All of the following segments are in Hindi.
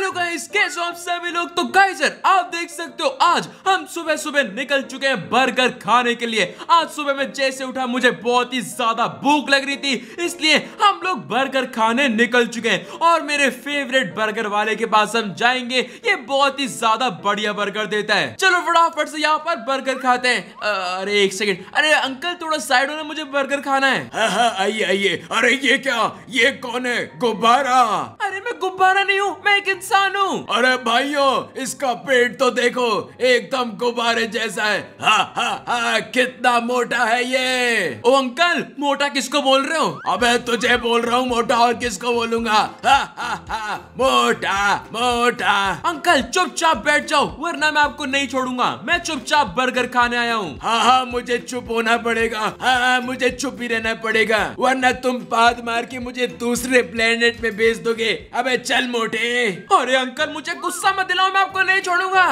हेलो गाइस कैसे हो आप सभी लोग तो गाइजर आप देख सकते हो आज हम सुबह सुबह निकल चुके हैं बर्गर खाने के लिए आज सुबह में जैसे उठा मुझे बहुत ही ज्यादा भूख लग रही थी इसलिए हम लोग बर्गर खाने निकल चुके हैं और मेरे फेवरेट बर्गर वाले के पास हम जाएंगे ये बहुत ही ज्यादा बढ़िया बर्गर देता है चलो फटाफट से यहाँ पर बर्गर खाते हैं अरे एक सेकेंड अरे अंकल थोड़ा साइड होना मुझे बर्गर खाना है हाँ, हाँ, आइए आइए अरे ये क्या ये कौन है गुब्बारा अरे मैं गुब्बारा नहीं हूँ मैं एक सानू अरे भाइयों इसका पेट तो देखो एकदम गुब्बारे जैसा है हा हा हा कितना मोटा है ये ओ अंकल मोटा किसको बोल रहे हो अबे तुझे बोल रहा हूँ मोटा और किसको बोलूंगा हा हा हा मोटा मोटा अंकल चुपचाप बैठ जाओ वरना मैं आपको नहीं छोड़ूंगा मैं चुपचाप बर्गर खाने आया हूँ हाँ हाँ मुझे चुप होना पड़ेगा हाँ मुझे चुप ही रहना पड़ेगा वरना तुम पाद मार के मुझे दूसरे प्लेनेट में भेज दोगे अबे चल मोटे अरे अंकल मुझे गुस्सा मत दिलाओ मैं आपको नहीं छोड़ूंगा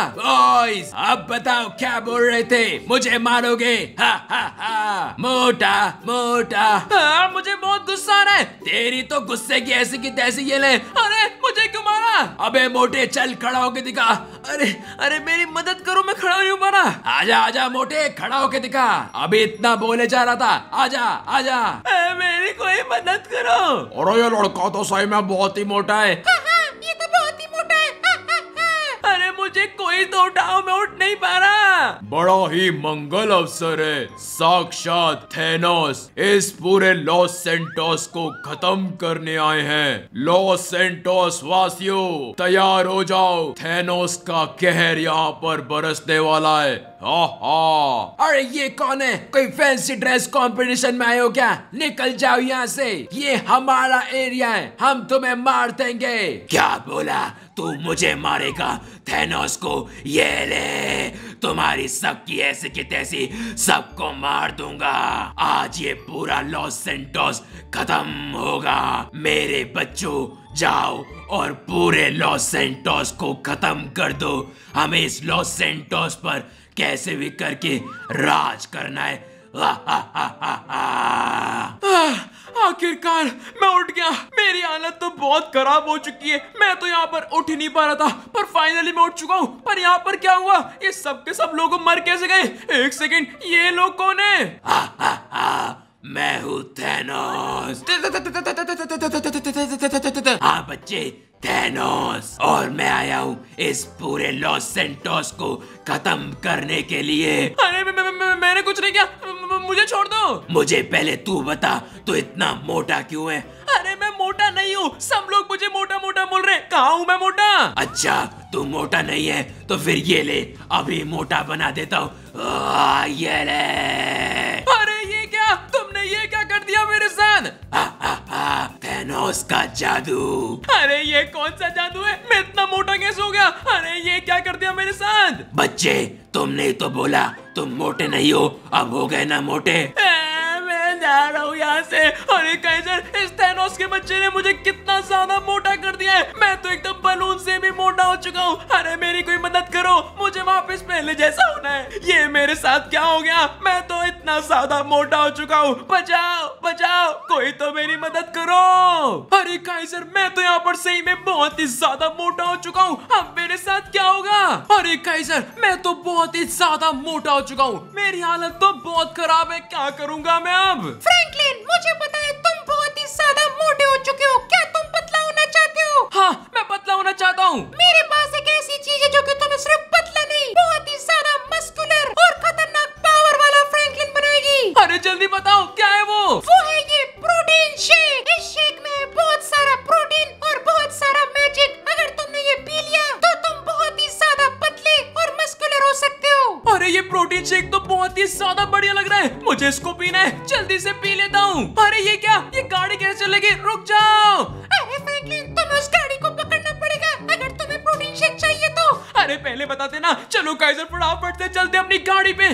अब बताओ क्या बोल रहे थे मुझे मारोगे हा हा हा मोटा मोटा आ, मुझे बहुत गुस्सा आ रहा है तेरी तो गुस्से की ऐसी की तैसी ये ले अरे मुझे क्यों मारा अबे मोटे चल खड़ा होके दिखा अरे अरे मेरी मदद करो मैं खड़ा नहीं पा आजा आजा मोटे खड़ा होके दिखा अभी इतना बोले जा रहा था आजा आजा ए, मेरी कोई मदद करो और ये लड़का तो सही में बहुत ही मोटा है हा, हा, ये तो बहुत बहुत ही मोटा है अरे मुझे कोई तो उठाओ मैं उठ नहीं पा रहा बड़ा ही मंगल अवसर है साक्षात थेनोस इस पूरे लॉस सेंटोस को खत्म करने आए हैं लॉस सेंटोस वासियों तैयार हो जाओ थेनोस का कहर यहाँ पर बरसने वाला है अरे ये कौन है कोई फैंसी ड्रेस कंपटीशन में आए हो क्या निकल जाओ यहाँ से ये हमारा एरिया है हम तुम्हें मार देंगे क्या बोला तू मुझे मारेगा थेनोस को ये ले तुम्हारी सबकी ऐसी की तैसी सबको मार दूंगा आज ये पूरा लॉस सेंटोस खत्म होगा मेरे बच्चों जाओ और पूरे लॉस सेंटोस को खत्म कर दो हमें इस लॉस सेंटोस पर कैसे भी करके राज करना है आखिरकार मैं उठ गया मेरी हालत तो बहुत खराब हो चुकी है मैं तो यहाँ पर उठ ही नहीं पा रहा था पर फाइनली मैं उठ चुका हूँ पर यहाँ पर क्या हुआ ये सब के सब लोग मर कैसे गए एक सेकेंड ये लोग कौन है मैं हूँ थैनोस हाँ बच्चे थैनोस और मैं आया हूँ इस पूरे लॉस सेंटोस को खत्म करने के लिए अरे मैंने कुछ नहीं किया मुझे छोड़ दो मुझे पहले तू बता तू इतना मोटा क्यों है अरे मैं मोटा नहीं हूँ सब लोग मुझे मोटा मोटा बोल रहे कहा हूँ मैं मोटा अच्छा तू मोटा नहीं है तो फिर ये ले अभी मोटा बना देता हूँ ये ले अरे ये क्या किसान का जादू अरे ये कौन सा जादू है मैं इतना मोटा कैसे हो गया अरे ये क्या कर दिया मेरे साथ बच्चे तुमने तो बोला तुम मोटे नहीं हो अब हो गए ना मोटे ए, जा रहा हूँ यहाँ से अरे कैसर इस थैनोस के बच्चे ने मुझे कितना ज्यादा मोटा कर दिया है मैं तो एकदम बलून से भी मोटा हो चुका हूँ अरे मेरी कोई मदद करो मुझे वापस पहले जैसा होना है ये मेरे साथ क्या हो गया मैं तो इतना ज्यादा मोटा हो चुका हूँ बचाओ बचाओ कोई तो मेरी मदद करो अरे कैसर मैं तो यहाँ पर सही में बहुत ही ज्यादा मोटा हो चुका हूँ अब मेरे साथ क्या होगा अरे कैसर मैं तो बहुत ही ज्यादा मोटा हो चुका हूँ मेरी हालत तो बहुत खराब है क्या करूंगा मैं अब फ्रैंकलिन मुझे पता है तुम बहुत ही ज्यादा मोटे हो चुके हो क्या तुम पतला होना चाहते हो हाँ मैं पतला होना चाहता हूँ मेरे पास एक ऐसी चीज है जो कि तुम्हें सिर्फ पतला नहीं बहुत ही ज्यादा मस्कुलर और खतरनाक पावर वाला फ्रैंकलिन बनाएगी अरे जल्दी बताओ चलेगी रुक जाओ अरे फ्रैंकलिन तुम उस गाड़ी को पकड़ना पड़ेगा अगर तुम्हें प्रोटेक्शन चाहिए तो अरे पहले बताते ना चलो काइजर फटाफट से चलते अपनी गाड़ी पे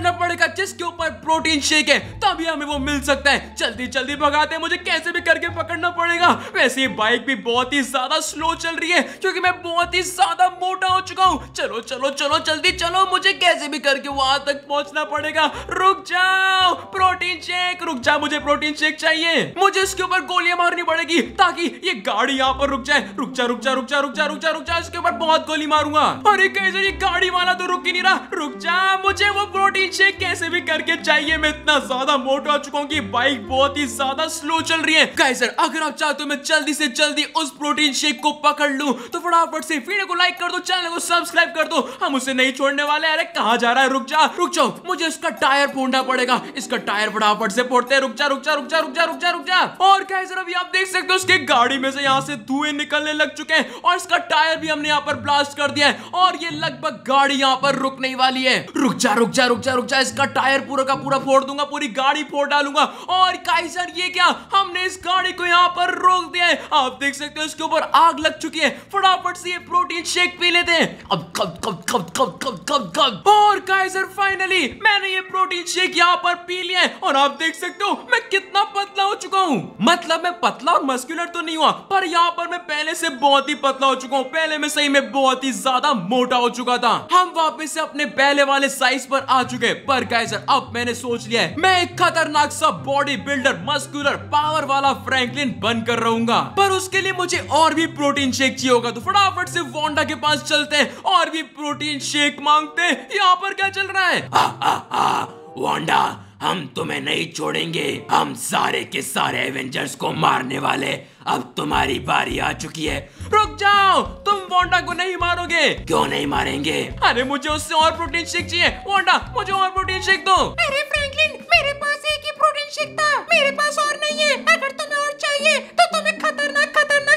करना पड़ेगा जिसके ऊपर प्रोटीन शेक है तभी हमें वो मिल सकता है जल्दी जल्दी भगाते हैं मुझे कैसे भी करके पकड़ना पड़ेगा वैसे बाइक भी बहुत ही ज्यादा स्लो चल रही है क्योंकि मैं बहुत ही ज्यादा मोटा हो चुका हूँ चलो चलो चलो जल्दी चलो मुझे कैसे भी करके वहां तक पहुंचना पड़ेगा रुक जाओ प्रोटीन शेक रुक जाओ मुझे प्रोटीन शेक चाहिए मुझे इसके ऊपर गोलियां मारनी पड़ेगी ताकि ये गाड़ी यहाँ पर रुक जाए रुक जा रुक जा रुक जा रुक जा रुक जा रुक जा इसके ऊपर बहुत गोली मारूंगा अरे कैसे ये गाड़ी वाला तो रुक ही नहीं रहा रुक जा मुझे वो प्रोटीन पीछे कैसे भी करके चाहिए मैं इतना ज्यादा मोटा हो चुका हूँ की बाइक बहुत ही ज्यादा स्लो चल रही है गाइजर अगर आप चाहते हो मैं जल्दी से जल्दी उस प्रोटीन शेक को पकड़ लू तो फटाफट से वीडियो को लाइक कर दो चैनल को सब्सक्राइब कर दो हम उसे नहीं छोड़ने वाले अरे कहा जा रहा है रुक जा रुक जाओ मुझे इसका टायर फोड़ना पड़ेगा इसका टायर फटाफट से फोड़ते हैं रुक जा रुक जा रुक जा रुक जा रुक जा रुक जा और गाइजर अभी आप देख सकते हो उसके गाड़ी में से यहाँ से धुएं निकलने लग चुके हैं और इसका टायर भी हमने यहाँ पर ब्लास्ट कर दिया है और ये लगभग गाड़ी यहाँ पर रुकने वाली है रुक जा रुक जा रुक जा रुक जा इसका टायर पूरा का पूरा फोड़ दूंगा पूरी गाड़ी फोड़ डालूंगा और काइजर ये क्या हमने इस गाड़ी को यहाँ पर रोक दिया है आप देख सकते हो इसके ऊपर आग लग चुकी है फटाफट से ये प्रोटीन शेक पी लेते हैं अब कब कब कब कब कब कब कब और काइजर फाइनली मैंने ये प्रोटीन शेक यहाँ पर पी लिया है और आप देख सकते हो मैं कितना पतला हो चुका हूँ मतलब मैं पतला और मस्कुलर तो नहीं हुआ पर यहाँ पर मैं पहले से बहुत ही पतला हो चुका हूँ पहले मैं सही में बहुत ही ज्यादा मोटा हो चुका था हम वापस से अपने पहले वाले साइज पर आ चुके चुके पर कैसर अब मैंने सोच लिया है मैं एक खतरनाक सा बॉडी बिल्डर मस्कुलर पावर वाला फ्रैंकलिन बनकर रहूंगा पर उसके लिए मुझे और भी प्रोटीन शेक चाहिए होगा तो फटाफट से वोंडा के पास चलते हैं और भी प्रोटीन शेक मांगते हैं यहाँ पर क्या चल रहा है आ, आ, आ, आ, हम तुम्हें नहीं छोड़ेंगे हम सारे के सारे एवेंजर्स को मारने वाले अब तुम्हारी बारी आ चुकी है रुक जाओ तुम वोंडा को नहीं मारोगे क्यों नहीं मारेंगे अरे मुझे उससे और प्रोटीन शेक चाहिए वोंडा मुझे और प्रोटीन शेक दो अरे फ्रैंकलिन मेरे पास एक ही प्रोटीन शेक था मेरे पास और नहीं है अगर तुम्हें और चाहिए तो तुम्हें खतरनाक खतरनाक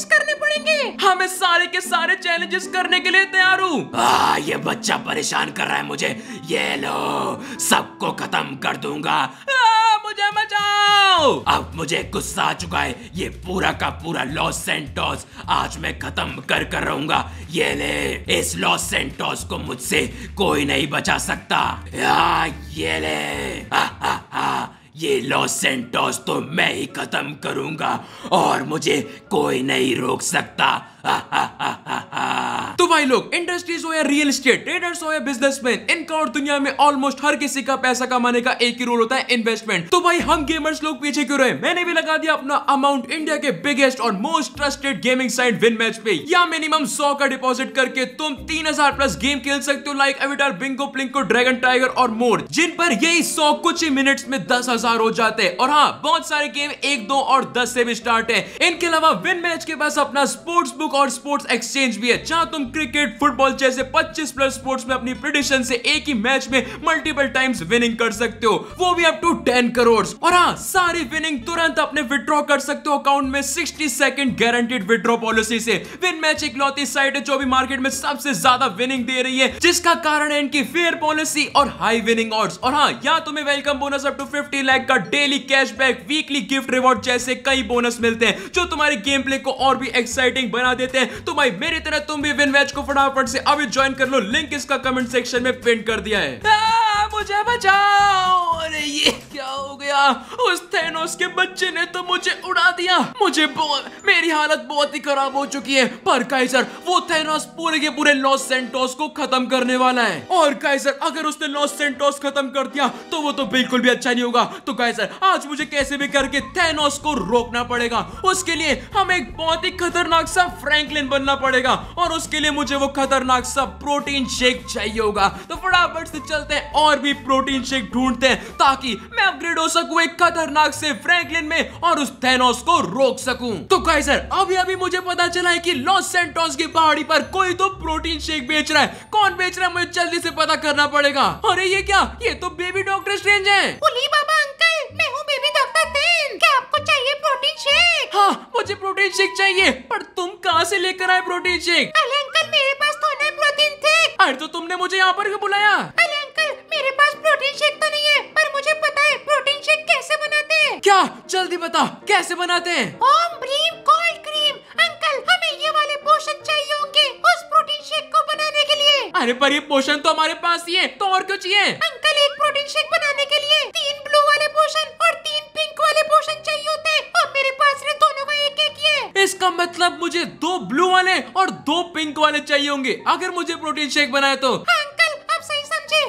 चैलेंजेस करने पड़ेंगे हमें हाँ, सारे के सारे चैलेंजेस करने के लिए तैयार हूँ ये बच्चा परेशान कर रहा है मुझे ये लो सबको खत्म कर दूंगा आ, मुझे बचाओ अब मुझे गुस्सा आ चुका है ये पूरा का पूरा लॉस सेंटोस आज मैं खत्म कर कर रहूंगा ये ले इस लॉस सेंटोस को मुझसे कोई नहीं बचा सकता आ, ये ले आ, आ, ये लॉस सेंटोस तो मैं ही खत्म करूंगा और मुझे कोई नहीं रोक सकता भाई लोग इंडस्ट्रीज हो या रियल स्टेट ट्रेडर्स हो या बिजनेसमैन इनका और दुनिया में ऑलमोस्ट हर किसी का पैसा कमाने का एक ही रोल होता है इन्वेस्टमेंट तो भाई हम गेमर्स लोग पीछे क्यों रहे मैंने भी लगा दिया अपना अमाउंट इंडिया के बिगेस्ट और most trusted gaming site win match पे या मिनिमम सौ का डिपॉजिट करके तुम तीन प्लस गेम खेल सकते हो like Aviator bingo Plinko dragon tiger और मोर जिन पर यही सौ कुछ ही मिनट में दस हो जाते हैं और हाँ बहुत सारे गेम एक दो और दस से भी स्टार्ट है इनके अलावा विन मैच के पास अपना स्पोर्ट्स बुक और स्पोर्ट्स एक्सचेंज भी है जहाँ तुम क्रिकेट फुटबॉल जैसे 25 प्लस स्पोर्ट्स में अपनी प्रिडिक्शन से एक ही मैच में मल्टीपल टाइम्स विनिंग कर सकते हो वो भी अप टू 10 करोड़ और हाँ सारी विनिंग तुरंत अपने विड्रॉ कर सकते हो अकाउंट में 60 सेकंड गारंटेड विड्रॉ पॉलिसी से विन मैच इकलौती साइड है जो भी मार्केट में सबसे ज्यादा विनिंग दे रही है जिसका कारण है इनकी फेयर पॉलिसी और हाई विनिंग ऑर्ड्स और हाँ या तुम्हें welcome bonus up to 50 lakh का daily cashback weekly gift reward जैसे कई बोनस मिलते हैं जो तुम्हारे गेम प्ले को और भी एक्साइटिंग बना देते हैं तो भाई मेरी तरह तुम भी विन मैच को फटाफट से अभी ज्वाइन कर लो लिंक इसका कमेंट सेक्शन में पिन कर दिया है मुझे बचाओ अरे ये क्या हो गया उस थेनोस के बच्चे ने तो मुझे उड़ा दिया मुझे मेरी हालत बहुत ही खराब हो चुकी है पर कैसर वो थेनोस पूरे के पूरे लॉस सेंटोस को खत्म करने वाला है और कैसर अगर उसने लॉस सेंटोस खत्म कर दिया तो वो तो बिल्कुल भी अच्छा नहीं होगा तो कैसर आज मुझे कैसे भी करके थेनोस को रोकना पड़ेगा उसके लिए हमें एक बहुत ही खतरनाक सा फ्रेंकलिन बनना पड़ेगा और उसके लिए मुझे वो खतरनाक सा प्रोटीन शेक चाहिए होगा तो फटाफट से चलते हैं और और भी प्रोटीन शेक ढूंढते हैं ताकि मैं अपग्रेड हो सकूं एक खतरनाक से फ्रैंकलिन में और उस थेनोस को रोक सकूं तो काइजर अभी अभी मुझे पता चला है कि लॉस सेंटोस की पहाड़ी पर कोई तो प्रोटीन शेक बेच रहा है कौन बेच रहा है मुझे जल्दी से पता करना पड़ेगा अरे ये क्या ये तो बेबी डॉक्टर स्ट्रेंज है हाँ, मुझे प्रोटीन शेक चाहिए पर तुम कहाँ से लेकर आए प्रोटीन शेक अरे अंकल मेरे पास तो नहीं प्रोटीन थे अरे तो तुमने मुझे यहाँ पर क्यों बुलाया प्रोटीन शेक तो नहीं है पर मुझे पता है प्रोटीन शेक कैसे बनाते हैं क्या जल्दी बता कैसे बनाते हैं ओम ब्रीम कोल्ड क्रीम अंकल हमें ये वाले पोषण चाहिए होंगे उस प्रोटीन शेक को बनाने के लिए अरे पर ये पोषण तो हमारे पास ही है तो और क्यों चाहिए अंकल एक प्रोटीन शेक बनाने के लिए तीन ब्लू वाले पोषण और तीन पिंक वाले पोषण चाहिए होते हैं और मेरे पास दोनों का एक एक है इसका मतलब मुझे दो ब्लू वाले और दो पिंक वाले चाहिए होंगे अगर मुझे प्रोटीन शेक बनाए तो हाँ।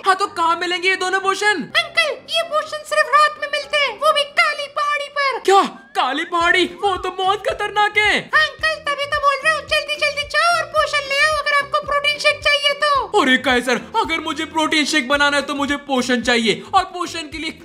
हाँ तो कहाँ मिलेंगे ये दोनों पोषण अंकल ये पोषण सिर्फ रात में मिलते हैं वो भी काली पहाड़ी पर क्या काली पहाड़ी वो तो बहुत खतरनाक है अंकल तभी तो बोल रहा हूँ जल्दी जल्दी जाओ और पोषण ले आओ अगर आपको प्रोटीन शेक चाहिए तो अरे सर अगर मुझे प्रोटीन शेक बनाना है तो मुझे पोषण चाहिए और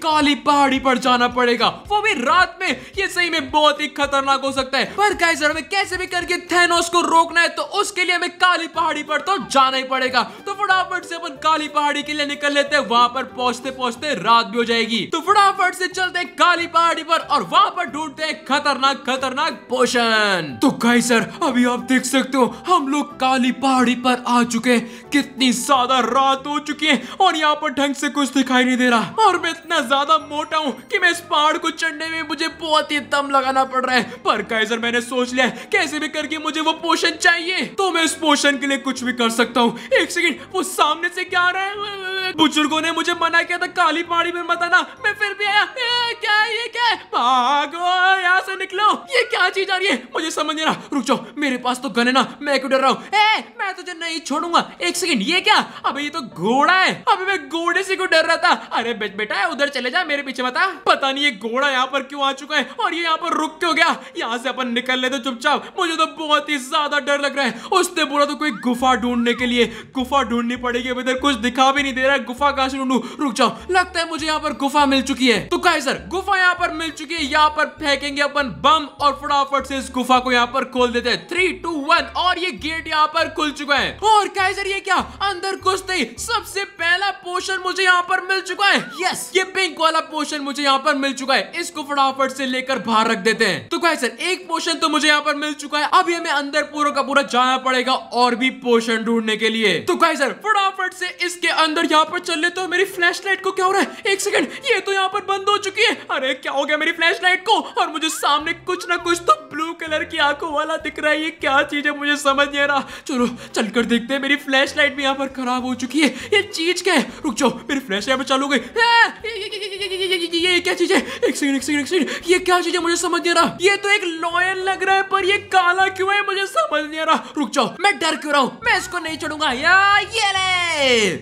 काली पहाड़ी पर जाना पड़ेगा वो भी रात में ये सही में बहुत ही खतरनाक हो सकता है पर गाइस हमें कैसे भी करके थेनोस को रोकना है तो उसके लिए हमें काली पहाड़ी पर तो जाना ही पड़ेगा तो फटाफट से अपन काली पहाड़ी के लिए निकल लेते हैं वहां पर पहुंचते पहुंचते रात भी हो जाएगी तो फटाफट से चलते हैं काली पहाड़ी पर और वहां पर ढूंढते हैं खतरनाक खतरनाक पोषण तो कहीं सर अभी आप देख सकते हो हम लोग काली पहाड़ी पर आ चुके हैं कितनी ज्यादा रात हो चुकी है और यहाँ पर ढंग से कुछ दिखाई नहीं दे रहा और मैं इतना ज्यादा मोटा हूँ कि मैं इस पहाड़ को चढ़ने में मुझे बहुत ही दम लगाना पड़ रहा है पर काइजर मैंने सोच लिया कैसे भी करके मुझे वो पोषण चाहिए तो मैं इस पोषण के लिए कुछ भी कर सकता हूँ एक सेकेंड वो सामने से क्या आ रहा है बुजुर्गों ने मुझे मना किया था काली पहाड़ी में मत आना मैं फिर भी आया ए, क्या है ये क्या भागो यहाँ से निकलो ये क्या चीज आ रही है मुझे समझ नहीं रहा रुक जाओ मेरे पास तो गन है ना मैं क्यों डर रहा हूँ मैं तुझे नहीं छोड़ूंगा एक सेकंड ये क्या अबे ये तो घोड़ा है अबे मैं घोड़े से क्यों डर रहा था अरे बेटा उधर चले जाए मेरे पीछे बता पता नहीं ये घोड़ा यहाँ पर क्यों आ चुका है और ये यहाँ पर रुक क्यों गया यहाँ से अपन निकल लेते चुपचाप मुझे तो बहुत ही ज्यादा डर लग रहा है उसने बोला तो कोई गुफा ढूंढने के लिए गुफा ढूंढनी पड़ेगी अभी इधर कुछ दिखा भी नहीं दे रहा है गुफा कहा से ढूंढू रुक जाओ लगता है मुझे यहाँ पर गुफा मिल चुकी है तो कहा सर गुफा यहाँ पर मिल चुकी है यहाँ पर फेंकेंगे अपन बम और फटाफट से इस गुफा को यहाँ पर खोल देते हैं थ्री टू वन और ये गेट यहाँ पर खुल चुका है और काइजर ये क्या अंदर कुछ नहीं सबसे पहला पोषण मुझे यहाँ पर मिल चुका है यस ये पिंक वाला पोशन मुझे यहाँ पर मिल चुका है इसको फटाफट से लेकर बाहर रख देते हैं तो क्या सर एक पोशन तो मुझे यहाँ पर मिल चुका है अभी हमें अंदर पूरा का पूरा जाना पड़ेगा और भी पोशन ढूंढने के लिए तो क्या सर फटाफट से इसके अंदर यहाँ पर चल ले तो मेरी फ्लैश लाइट को क्या हो रहा है एक सेकंड ये तो यहाँ पर बंद हो चुकी है अरे क्या हो गया मेरी फ्लैश लाइट को और मुझे सामने कुछ ना कुछ तो ब्लू कलर की आंखों वाला दिख रहा है ये क्या चीज है मुझे समझ नहीं रहा चलो चल कर देखते हैं मेरी फ्लैश लाइट भी यहाँ पर खराब हो चुकी है ये चीज क्या है रुक जाओ मेरी फ्लैश लाइट पर चालू गई हाँ, ये क्या चीज है एक सेकंड एक सेकंड एक सेकंड ये क्या चीज है मुझे समझ नहीं आ रहा ये तो एक लॉयन लग रहा है पर ये काला क्यों है मुझे समझ नहीं आ रहा रुक जाओ मैं डर क्यों रहा हूँ मैं इसको नहीं चढ़ूंगा यार ये ले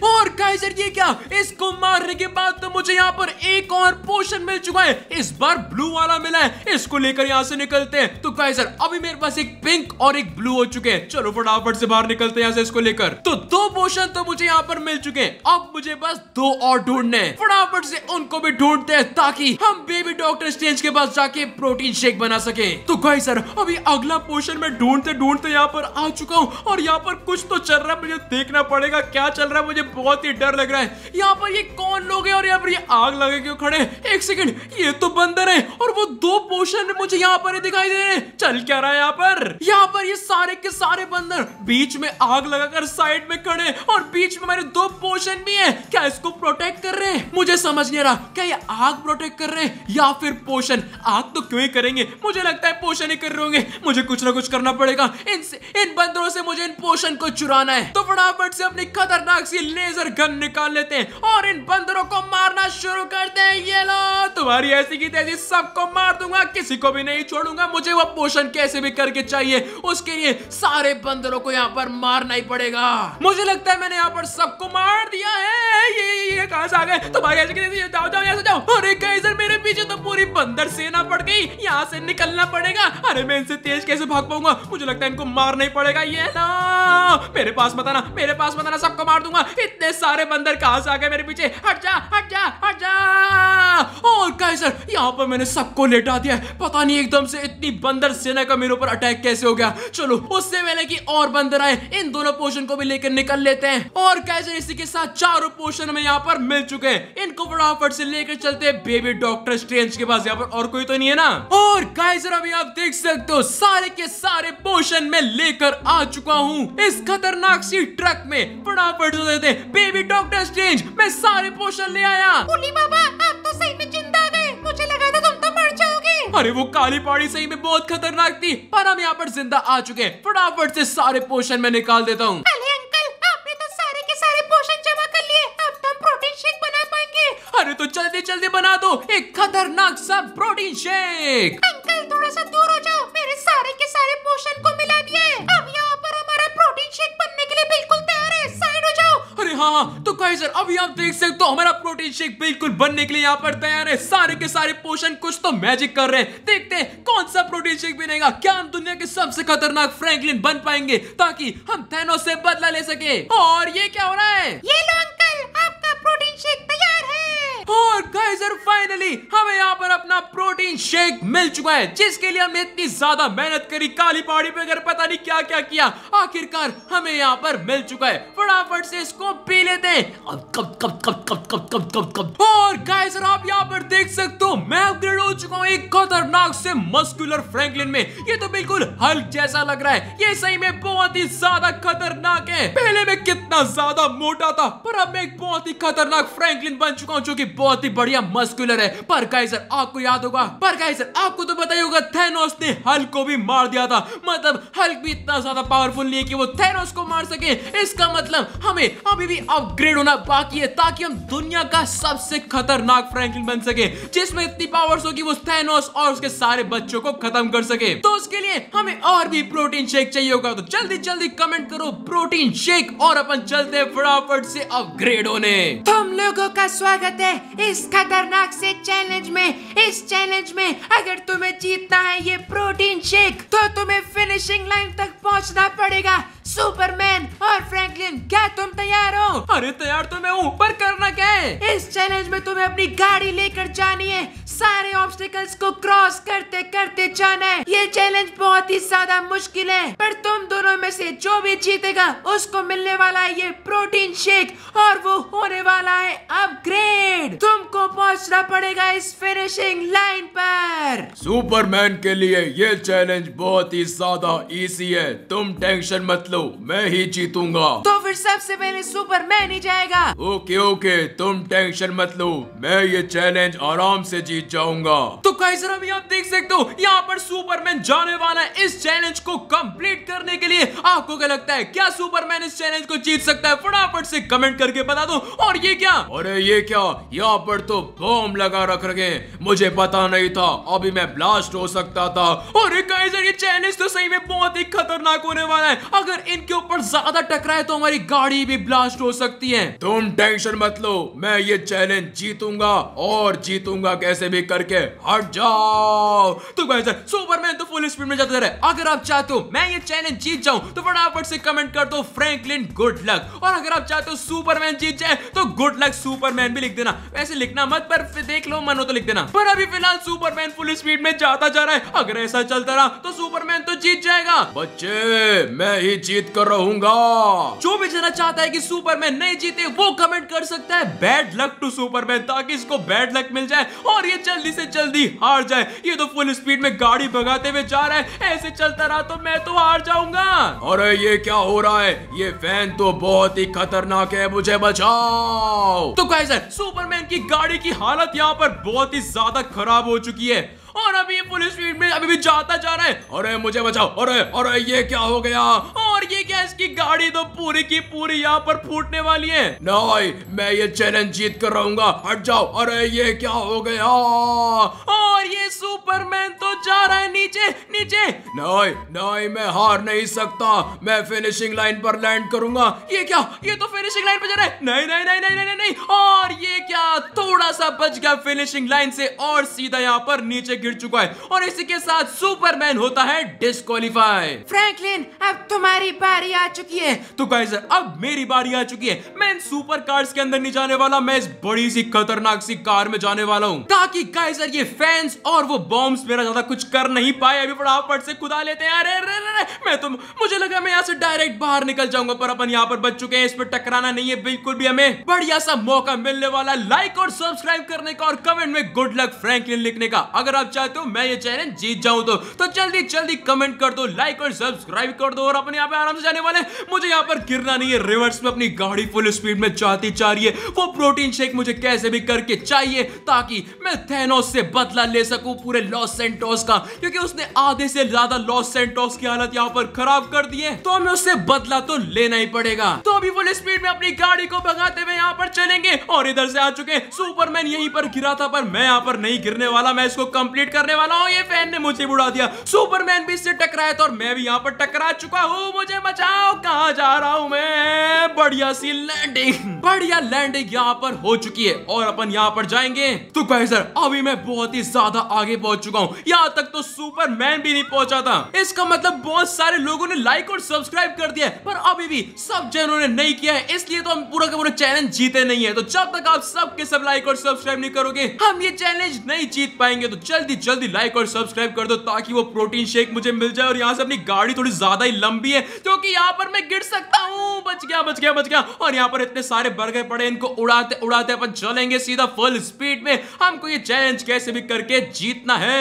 और काइजर ये क्या इसको मारने के बाद तो मुझे यहाँ पर एक और पोशन मिल चुका है इस बार ब्लू वाला मिला है इसको लेकर यहाँ से निकलते हैं तो काइजर अभी मेरे पास एक पिंक और एक ब्लू हो चुके हैं चलो फटाफट से बाहर निकलते हैं से इसको लेकर तो दो पोशन तो मुझे यहाँ पर मिल चुके हैं अब मुझे बस दो और ढूंढने फटाफट से उनको भी ढूंढते हैं ताकि हम बेबी डॉक्टर स्टेज के पास जाके प्रोटीन शेक बना सके तो कहीं सर अभी अगला पोशन में ढूंढते ढूंढते यहाँ पर आ चुका हूँ और यहाँ पर कुछ तो चल रहा है मुझे देखना पड़ेगा क्या चल चल रहा है मुझे बहुत ही डर लग रहा है यहाँ पर ये कौन लोग हैं और यहाँ पर ये आग लगे क्यों खड़े एक सेकंड ये तो बंदर है और वो दो पोशन मुझे यहाँ पर दिखाई दे रहे हैं चल क्या रहा है यहाँ पर यहाँ पर ये सारे के सारे बंदर बीच में आग लगाकर साइड में खड़े और बीच में मेरे दो पोशन भी है क्या इसको प्रोटेक्ट कर रहे हैं मुझे समझ नहीं रहा क्या ये आग प्रोटेक्ट कर रहे हैं या फिर पोशन आग तो क्यों ही करेंगे मुझे लगता है पोशन ही कर रहे होंगे मुझे कुछ ना कुछ करना पड़ेगा इन इन बंदरों से मुझे इन पोशन को चुराना है तो फटाफट से अपनी खतरनाक दिमाग से लेजर गन निकाल लेते हैं और इन बंदरों को मारना शुरू करते हैं ये लो तुम्हारी ऐसी की तेजी सबको मार दूंगा किसी को भी नहीं छोड़ूंगा मुझे वो पोषण कैसे भी करके चाहिए उसके लिए सारे बंदरों को यहाँ पर मारना ही पड़ेगा मुझे लगता है मैंने यहाँ पर सबको मार दिया है ये ये, कहा आ गए तुम्हारी ऐसी की तेजी जाओ जाओ यहाँ से जाओ अरे गाइजर मेरे पीछे तो पूरी बंदर सेना पड़ गई यहाँ से निकलना पड़ेगा अरे मैं इनसे तेज कैसे भाग पाऊंगा मुझे लगता है इनको मारना ही पड़ेगा ये ना मेरे पास बताना मेरे पास बताना सबको मार मार दूंगा इतने सारे बंदर कहां से आ गए मेरे पीछे हट जा हट जा हट जा ओ नहीं सर यहाँ पर मैंने सबको लेटा दिया पता नहीं एकदम से इतनी बंदर सेना का मेरे ऊपर अटैक कैसे हो गया चलो उससे पहले की और बंदर आए इन दोनों पोषण को भी लेकर निकल लेते हैं और कैसे इसी के साथ चारों पोषण में यहाँ पर मिल चुके हैं इनको फटाफट से लेकर चलते बेबी डॉक्टर स्ट्रेंज के पास यहाँ पर और कोई तो नहीं है ना और गाइजर अभी आप देख सकते हो सारे के सारे पोषण में लेकर आ चुका हूँ इस खतरनाक सी ट्रक में फटाफट देते बेबी डॉक्टर स्ट्रेंज मैं सारे पोषण ले आया बाबा आप तो सही में चिंता मुझे लगा था तुम तो मर जाओगे अरे वो काली पहाड़ी सही में बहुत खतरनाक थी पर हम यहाँ पर जिंदा आ चुके हैं फटाफट से सारे पोषण में निकाल देता हूँ तो अरे तो जल्दी जल्दी बना दो एक खतरनाक सा प्रोटीन शेक अंकल थोड़ा सा दूर हो जाओ मेरे सारे के सारे पोषण को मिला दिए अब यहाँ पर हमारा प्रोटीन शेक बनने के लिए बिल्कुल तैयार है साइड हो जाओ अरे हाँ, हाँ सर अभी आप देख सकते हो तो हमारा प्रोटीन शेक बिल्कुल बनने के लिए यहाँ पर तैयार है सारे के सारे पोषण कुछ तो मैजिक कर रहे हैं देखते हैं कौन सा प्रोटीन शेक बनेगा क्या हम दुनिया के सबसे खतरनाक फ्रैंकलिन बन पाएंगे ताकि हम थैनो से बदला ले सके और ये क्या हो रहा है ये लोग और गाइस फाइनली हमें यहाँ पर अपना प्रोटीन शेक मिल चुका है जिसके लिए हमने इतनी ज्यादा मेहनत करी काली पहाड़ी पे अगर पता नहीं क्या क्या किया आखिरकार हमें यहाँ पर मिल चुका है फटाफट से इसको पी लेते हैं अब कब कब कब कब कब कब कब कब और गाइस आप यहाँ पर देख सकते हो मैं अपग्रेड हो चुका हूँ एक खतरनाक से मस्कुलर फ्रैंकलिन में ये तो बिल्कुल हल्क जैसा लग रहा है ये सही में बहुत ही ज्यादा खतरनाक है पहले में कितना ज्यादा मोटा था पर अब मैं एक बहुत ही खतरनाक फ्रैंकलिन बन चुका हूँ जो की बहुत ही बढ़िया मस्कुलर है पर गाइजर आपको याद होगा पर गाइजर आपको तो पता ही होगा थेनोस ने हल्क को भी मार दिया था मतलब हल्क भी इतना ज्यादा पावरफुल नहीं है कि वो थेनोस को मार सके इसका मतलब हमें अभी भी अपग्रेड होना बाकी है ताकि हम दुनिया का सबसे खतरनाक फ्रैंकलिन बन सके जिसमें इतनी पावर्स हो कि वो थेनोस और उसके सारे बच्चों को खत्म कर सके तो उसके लिए हमें और भी प्रोटीन शेक चाहिए होगा तो जल्दी जल्दी कमेंट करो प्रोटीन शेक और अपन चलते फटाफट से अपग्रेड होने तुम लोगों का स्वागत है इस खतरनाक से चैलेंज में इस चैलेंज में अगर तुम्हें जीतना है ये प्रोटीन शेक तो तुम्हें फिनिशिंग लाइन तक पहुंचना पड़ेगा सुपरमैन और फ्रैंकलिन क्या तुम तैयार हो अरे तैयार तो मैं ऊपर करना क्या है इस चैलेंज में तुम्हें अपनी गाड़ी लेकर जानी है सारे ऑब्स्टिकल्स को क्रॉस करते करते जाना है ये चैलेंज बहुत ही ज्यादा मुश्किल है पर तुम दोनों में से जो भी जीतेगा उसको मिलने वाला है ये प्रोटीन शेक और वो होने वाला है अपग्रेड तुमको पहुंचना पड़ेगा इस फिनिशिंग लाइन पर सुपरमैन के लिए ये चैलेंज बहुत ही ज्यादा इजी है तुम टेंशन मत लो दो मैं ही जीतूंगा तो फिर सबसे पहले सुपरमैन ही जाएगा ओके ओके तुम टेंशन मत लो मैं ये चैलेंज आराम से जीत जाऊंगा तो कैसर अभी आप देख सकते हो यहाँ पर सुपरमैन जाने वाला है इस चैलेंज को कंप्लीट करने के लिए आपको क्या लगता है क्या सुपरमैन इस चैलेंज को जीत सकता है फटाफट से कमेंट करके बता दो और ये क्या अरे ये क्या यहाँ पर तो बॉम्ब लगा रख रखे मुझे पता नहीं था अभी मैं ब्लास्ट हो सकता था और ये चैलेंज तो सही में बहुत ही खतरनाक होने वाला है अगर इनके ऊपर ज्यादा टकराए तो हमारी गाड़ी भी ब्लास्ट हो सकती है तुम टेंशन मत लो मैं ये चैलेंज जीतूंगा और जीतूंगा कैसे भी करके हट जाओ तो सुपरमैन तो फुल स्पीड में जाते रहे अगर आप चाहते हो मैं ये चैलेंज जीत जाऊं तो फटाफट से कमेंट कर दो फ्रैंकलिन गुड लक और अगर आप चाहते हो सुपरमैन जीत जाए तो गुड लक सुपरमैन भी लिख देना वैसे लिखना मत पर देख लो मन हो तो लिख देना पर अभी फिलहाल सुपरमैन फुल स्पीड में जाता जा रहा है अगर ऐसा चलता रहा तो सुपरमैन तो जीत जाएगा बच्चे मैं ही जीत जीत कर रहूंगा जो भी जना चाहता है कि सुपरमैन नहीं जीते वो कमेंट कर सकता है बैड लक टू सुपरमैन ताकि इसको बैड लक मिल जाए और ये जल्दी से जल्दी हार जाए ये तो फुल स्पीड में गाड़ी भगाते हुए जा रहा है ऐसे चलता रहा तो मैं तो हार जाऊंगा अरे ये क्या हो रहा है ये फैन तो बहुत ही खतरनाक है मुझे बचाओ तो कैसे सुपरमैन की गाड़ी की हालत यहाँ पर बहुत ही ज्यादा खराब हो चुकी है और अभी ये फुल स्पीड में अभी भी जाता जा रहा है अरे मुझे बचाओ अरे अरे ये क्या हो गया और ये क्या इसकी गाड़ी तो पूरी की पूरी यहाँ पर फूटने वाली है नहीं मैं ये चैलेंज जीत कर रहूंगा हट जाओ अरे ये क्या हो गया और ये सुपरमैन तो जा रहा है नीचे नीचे नहीं नहीं मैं हार नहीं सकता मैं फिनिशिंग लाइन पर लैंड करूंगा ये क्या ये तो फिनिशिंग लाइन पर जा रहा है नहीं नहीं नहीं नहीं नहीं नहीं और ये क्या थोड़ा सा बच गया फिनिशिंग लाइन से और सीधा यहाँ पर नीचे गिर चुका है और इसी के साथ सुपरमैन होता है डिस्कालीफाई फ्रेंकलिन अब तुम्हारी बारी आ चुकी है तो गाइजर अब मेरी बारी आ चुकी है मैं इन सुपर कार्स के अंदर नहीं जाने वाला मैं इस बड़ी सी खतरनाक सी कार में जाने वाला हूँ ताकि गाइजर ये फैंस और वो बॉम्ब्स मेरा ज्यादा कुछ कर नहीं नहीं पाए अभी फटाफट से कुदा लेते हैं अरे अरे अरे मैं तो मुझे लगा मैं यहाँ से डायरेक्ट बाहर निकल जाऊंगा पर अपन यहाँ पर बच चुके हैं इस पर टकराना नहीं है बिल्कुल भी हमें बढ़िया सा मौका मिलने वाला लाइक और सब्सक्राइब करने का और कमेंट में गुड लक फ्रेंकलिन लिखने का अगर आप चाहते हो मैं ये चैलेंज जीत जाऊँ तो, तो जल्दी जल्दी कमेंट कर दो लाइक और सब्सक्राइब कर दो और अपने यहाँ पे आराम से जाने वाले मुझे यहाँ पर गिरना नहीं है रिवर्स में अपनी गाड़ी फुल स्पीड में चाहती चाह रही है वो प्रोटीन शेक मुझे कैसे भी करके चाहिए ताकि मैं थे बदला ले सकूं पूरे लॉस सेंटोस का क्योंकि उसने आधे से ज्यादा लॉस सेंटोस की हालत यहाँ पर खराब कर दी है तो हमें उससे बदला तो लेना ही पड़ेगा तो अभी फुल स्पीड में अपनी गाड़ी को भगाते हुए यहाँ पर चलेंगे और इधर से आ चुके सुपरमैन यहीं पर गिरा था पर मैं यहाँ पर नहीं गिरने वाला मैं इसको कंप्लीट करने वाला हूँ ये फैन ने मुझे बुढ़ा दिया सुपरमैन भी इससे टकराया था और मैं भी यहाँ पर टकरा चुका हूँ मुझे बचाओ कहा जा रहा हूँ मैं बढ़िया सी लैंडिंग बढ़िया लैंडिंग यहाँ पर हो चुकी है और अपन यहाँ पर जाएंगे तो कहे सर अभी मैं बहुत ही ज्यादा आगे पहुंच चुका हूँ यहाँ तक तो सुपर सुपरमैन भी नहीं पहुंचा था इसका मतलब बहुत सारे लोगों ने लाइक और सब्सक्राइब कर दिया पर अभी भी सब जनों ने नहीं किया है इसलिए तो हम पूरा का पूरा चैलेंज जीते नहीं है तो जब तक आप सबके सब लाइक और सब्सक्राइब नहीं करोगे हम ये चैलेंज नहीं जीत पाएंगे तो जल्दी जल्दी लाइक और सब्सक्राइब कर दो ताकि वो प्रोटीन शेक मुझे मिल जाए और यहाँ से अपनी गाड़ी थोड़ी ज्यादा ही लंबी है क्योंकि यहाँ पर मैं गिर सकता हूँ बच गया बच गया बच गया और यहाँ पर इतने सारे बर्गर पड़े इनको उड़ाते उड़ाते अपन चलेंगे सीधा फुल स्पीड में हमको ये चैलेंज कैसे भी करके जीतना है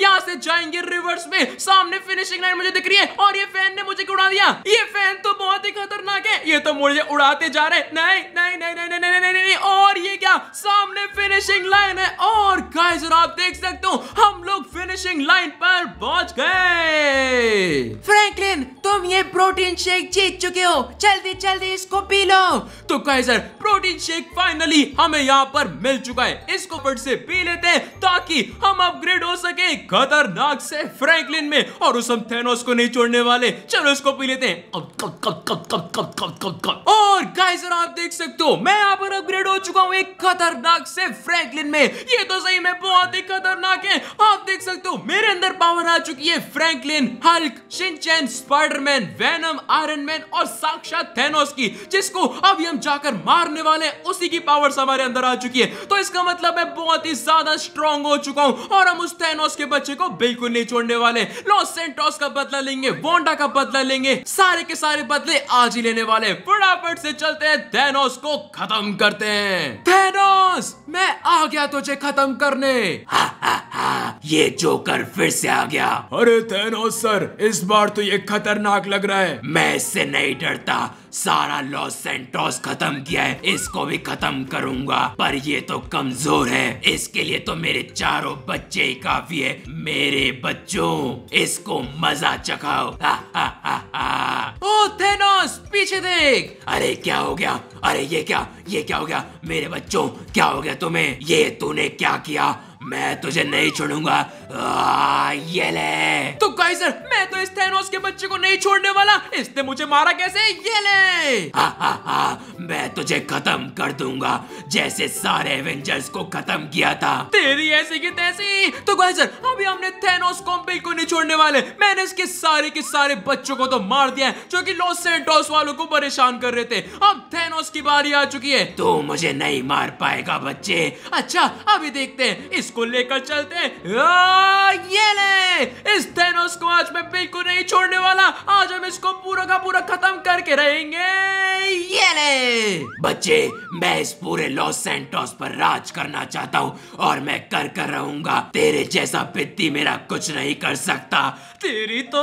यहाँ से जाएंगे गियर रिवर्स में सामने फिनिशिंग लाइन मुझे दिख रही है और ये फैन ने मुझे उड़ा दिया ये फैन तो बहुत ही खतरनाक है ये तो मुझे उड़ाते जा रहे नहीं नहीं नहीं नहीं नहीं नहीं नहीं और ये क्या सामने फिनिशिंग लाइन है और गाइस आप देख सकते हो हम लोग फिनिशिंग लाइन पर पहुंच गए फ्रैंकलिन तुम ये प्रोटीन शेक जीत चुके हो जल्दी जल्दी इसको पी लो तो गाइसर प्रोटीन शेक फाइनली हमें यहाँ पर मिल चुका है इसको फट से पी लेते हैं ताकि हम अपग्रेड हो सके खतरनाक से फ्रैंकलिन में और उस थेनोस को नहीं छोड़ने वाले चलो इसको पी लेते हैं कब कब कब कब कब कब कब कब और गाइस और आप देख सकते हो मैं यहाँ पर अपग्रेड हो चुका हूँ एक खतरनाक से फ्रैंकलिन में ये तो सही में बहुत ही खतरनाक है आप देख सकते हो मेरे अंदर पावर आ चुकी है Franklin Hulk Shinchan Spiderman Venom Iron Man और साक्षात थेनोस की जिसको अभी हम जाकर मारने वाले उसी की पावर हमारे अंदर आ चुकी है तो इसका मतलब मैं बहुत ही ज्यादा स्ट्रांग हो चुका हूँ और हम उस थेनोस के बच्चे को बिल्कुल नहीं छोड़ने वाले लॉस सेंटोस का बदला लेंगे वोंडा का बदला लेंगे सारे के सारे बदले आज ही लेने वाले फटाफट से चलते हैं थेनोस को खत्म करते हैं थेनोस मैं आ गया तुझे खत्म करने ये जोकर फिर से आ गया अरे थेनोस सर इस बार तो ये खतरनाक लग रहा है मैं इससे नहीं डरता सारा लॉस सेंटोस खत्म किया है इसको भी खत्म करूंगा पर ये तो कमजोर है इसके लिए तो मेरे चारों बच्चे ही काफी है मेरे बच्चों इसको मजा चखाओ ओ थेनोस पीछे देख अरे क्या हो गया अरे ये क्या ये क्या हो गया मेरे बच्चों क्या हो गया तुम्हें ये तूने क्या किया मैं तुझे नहीं छोड़ूंगा ये ले तो कहीं सर मैं तो इस थेनोस के बच्चे को नहीं छोड़ने वाला इसने मुझे मारा कैसे ये ले हा हा हा तुझे खत्म कर दूंगा जैसे सारे एवेंजर्स को खत्म किया था तेरी ऐसी की तैसी तो सर अभी हमने थेनोस को बिल्कुल नहीं छोड़ने वाले मैंने इसके सारे के सारे बच्चों को तो मार दिया है जो कि लॉस सेंटोस वालों को परेशान कर रहे थे अब थेनोस की बारी आ चुकी है तो मुझे नहीं मार पाएगा बच्चे अच्छा अभी देखते हैं इसको लेकर चलते हैं ये ले इस थेनोस को आज मैं बिल्कुल नहीं छोड़ने वाला आज हम इसको पूरा का पूरा खत्म करके रहेंगे ये ले बच्चे मैं इस पूरे लॉस सेंटोस पर राज करना चाहता हूँ और मैं कर कर रहूंगा तेरे जैसा पित्ती मेरा कुछ नहीं कर सकता तेरी तो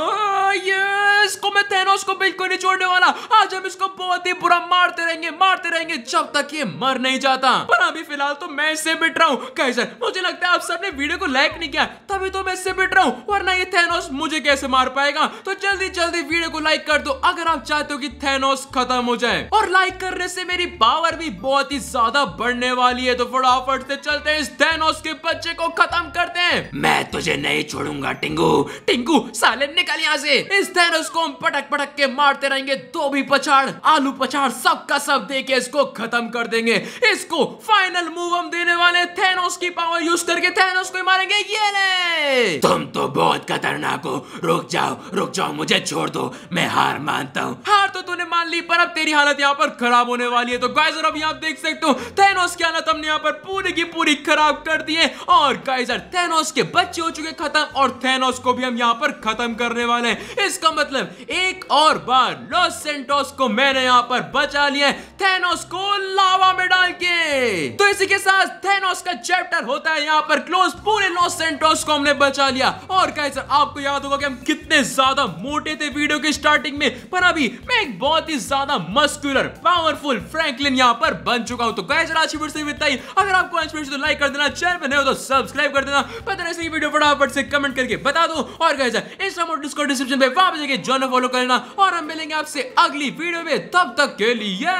ये इसको मैं तेनोस को बिल्कुल नहीं छोड़ने वाला आज हम इसको बहुत ही बुरा मारते रहेंगे मारते रहेंगे जब तक ये मर नहीं जाता पर अभी फिलहाल तो मैं इससे बिट रहा हूँ कैसे मुझे लगता है आप सबने वीडियो को लाइक नहीं किया तभी तो मैं इससे बिट रहा हूँ वरना ये थेनोस मुझे कैसे मार पाएगा तो जल्दी जल्दी वीडियो को लाइक कर दो अगर आप चाहते हो कि थेनोस खत्म हो जाए और लाइक करने से मेरी पावर भी बहुत ही ज्यादा बढ़ने वाली है तो फटाफट से चलते हैं इस थेनोस के बच्चे को खत्म करते हैं मैं तुझे नहीं छोड़ूंगा टिंगू टिंगू साले निकल यहाँ से इस थेनोस को हम पटक पटक के मारते रहेंगे तो भी पछाड़ आलू पछाड़ सब का सब दे के इसको खत्म कर देंगे इसको फाइनल मूव हम देने वाले थेनोस की पावर यूज करके थेनोस को मारेंगे ये ले तुम तो बहुत खतरनाक हो रुक जाओ रुक जाओ मुझे छोड़ दो मैं हार मानता हूँ हार तो तूने मान ली पर अब तेरी हालत यहाँ पर खराब होने वाली है तो गाइजर अब यहाँ देख सकते हो थेनोस की हालत हमने यहाँ पर पूरी की पूरी खराब कर दी है और गाइजर थेनोस के बच्चे हो चुके खत्म और थेनोस को भी हम यहाँ पर खत्म करने वाले हैं इसका मतलब एक और बार लॉस सेंटोस को मैंने यहाँ पर बचा लिया है थेनोस को लावा में डाल के तो इसी के साथ थेनोस का चैप्टर होता है यहाँ पर क्लोज पूरे लॉस सेंटोस को हमने बचा लिया और कैसे आपको याद होगा कि हम कितने ज्यादा मोटे थे वीडियो के स्टार्टिंग में पर अभी मैं एक बहुत ही ज्यादा मस्कुलर पावरफुल फ्रैंकलिन यहाँ पर बन चुका हूँ तो कैसे आज से बताइए अगर आपको तो लाइक कर देना चैनल पर नहीं हो तो सब्सक्राइब कर देना पता नहीं वीडियो फटाफट से कमेंट करके बता दो और कैसे इंस्टाग्राम और डिस्कॉर्ड डिस्क्रिप्शन पे वहां पर जाके जॉइन फॉलो करना और हम मिलेंगे आपसे अगली वीडियो में तब तक के लिए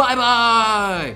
बाय बाय